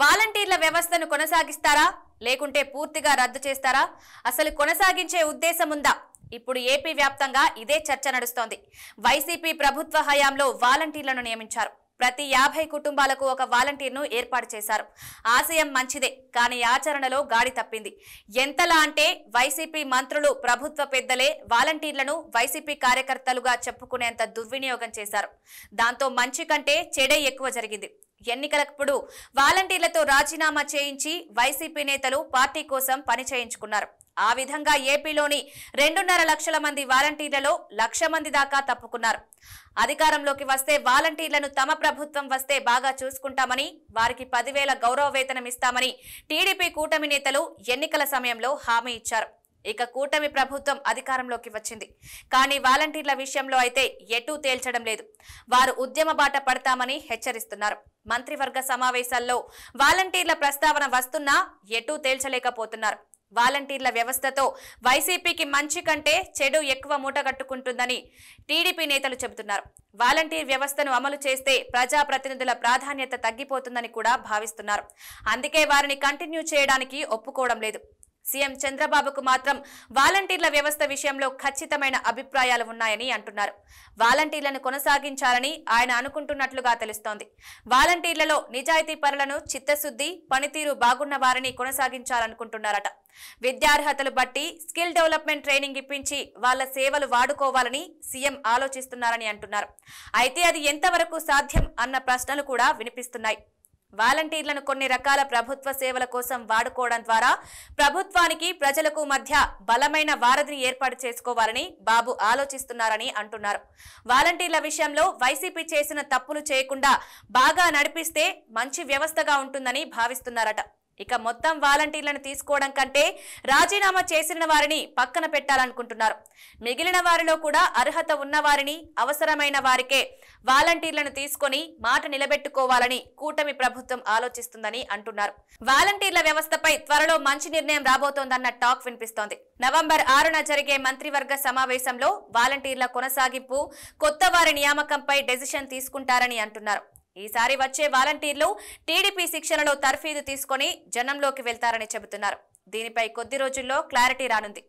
వాలంటీర్ల వ్యవస్థను కొనసాగిస్తారా లేకుంటే పూర్తిగా రద్దు చేస్తారా అసలు కొనసాగించే ఉద్దేశం ఉందా ఇప్పుడు ఏపీ వ్యాప్తంగా ఇదే చర్చ నడుస్తోంది వైసీపీ ప్రభుత్వ హయాంలో వాలంటీర్లను నియమించారు ప్రతి యాభై కుటుంబాలకు ఒక వాలంటీర్ను ఏర్పాటు చేశారు ఆశయం మంచిదే కానీ ఆచరణలో గాడి తప్పింది ఎంతలా అంటే వైసీపీ మంత్రులు ప్రభుత్వ పెద్దలే వాలంటీర్లను వైసీపీ కార్యకర్తలుగా చెప్పుకునేంత దుర్వినియోగం చేశారు దాంతో మంచి కంటే చెడే ఎక్కువ జరిగింది ఎన్నికలప్పుడు వాలంటీర్లతో రాజీనామా చేయించి వైసీపీ నేతలు పార్టీ కోసం పని చేయించుకున్నారు ఆ విధంగా ఏపీలోని రెండున్నర లక్షల మంది వాలంటీర్లలో లక్ష మంది దాకా తప్పుకున్నారు అధికారంలోకి వస్తే వాలంటీర్లను తమ ప్రభుత్వం వస్తే బాగా చూసుకుంటామని వారికి పదివేల గౌరవ వేతనం ఇస్తామని టీడీపీ కూటమి నేతలు ఎన్నికల సమయంలో హామీ ఇచ్చారు ఇక కూటమి ప్రభుత్వం అధికారంలోకి వచ్చింది కానీ వాలంటీర్ల విషయంలో అయితే ఎటూ తేల్చడం లేదు వారు ఉద్యమ బాట పడతామని హెచ్చరిస్తున్నారు మంత్రివర్గ సమావేశాల్లో వాలంటీర్ల ప్రస్తావన వస్తున్నా ఎటూ తేల్చలేకపోతున్నారు వాలంటీర్ల వ్యవస్థతో వైసీపీకి మంచి కంటే చెడు ఎక్కువ మూటగట్టుకుంటుందని టీడీపీ నేతలు చెబుతున్నారు వాలంటీర్ వ్యవస్థను అమలు చేస్తే ప్రజాప్రతినిధుల ప్రాధాన్యత తగ్గిపోతుందని కూడా భావిస్తున్నారు అందుకే వారిని కంటిన్యూ చేయడానికి ఒప్పుకోవడం లేదు సీఎం చంద్రబాబుకు మాత్రం వాలంటీర్ల వ్యవస్థ విషయంలో ఖచ్చితమైన అభిప్రాయాలు ఉన్నాయని అంటున్నారు వాలంటీర్లను కొనసాగించాలని ఆయన అనుకుంటున్నట్లుగా తెలుస్తోంది వాలంటీర్లలో నిజాయితీ పరులను చిత్తశుద్ధి పనితీరు బాగున్న వారిని కొనసాగించాలనుకుంటున్నారట విద్యార్హతలు బట్టి స్కిల్ డెవలప్మెంట్ ట్రైనింగ్ ఇప్పించి వాళ్ల సేవలు వాడుకోవాలని సీఎం ఆలోచిస్తున్నారని అంటున్నారు అయితే అది ఎంతవరకు సాధ్యం అన్న ప్రశ్నలు కూడా వినిపిస్తున్నాయి వాలంటీర్లను కొన్ని రకాల ప్రభుత్వ సేవల కోసం వాడుకోవడం ద్వారా ప్రభుత్వానికి ప్రజలకు మధ్య బలమైన వారధిని ఏర్పాటు చేసుకోవాలని బాబు ఆలోచిస్తున్నారని అంటున్నారు వాలంటీర్ల విషయంలో వైసీపీ చేసిన తప్పులు చేయకుండా బాగా నడిపిస్తే మంచి వ్యవస్థగా ఉంటుందని భావిస్తున్నారట ఇక మొత్తం వాలంటీర్లను తీసుకోవడం కంటే రాజీనామా చేసిన వారిని పక్కన పెట్టాలనుకుంటున్నారు మిగిలిన వారిలో కూడా అర్హత ఉన్నవారిని అవసరమైన వారికే వాలంటీర్లను తీసుకొని మాట నిలబెట్టుకోవాలని కూటమి ప్రభుత్వం ఆలోచిస్తుందని అంటున్నారు వాలంటీర్ల వ్యవస్థపై త్వరలో మంచి నిర్ణయం రాబోతోందన్న టాక్ వినిపిస్తోంది నవంబర్ ఆరున జరిగే మంత్రివర్గ సమావేశంలో వాలంటీర్ల కొనసాగింపు కొత్త వారి నియామకంపై డెసిషన్ తీసుకుంటారని అంటున్నారు ఈసారి వచ్చే వాలంటీర్లు టీడీపీ శిక్షణలో తర్ఫీదు తీసుకుని జనంలోకి వెళ్తారని చెబుతున్నారు దీనిపై కొద్ది రోజుల్లో క్లారిటీ రానుంది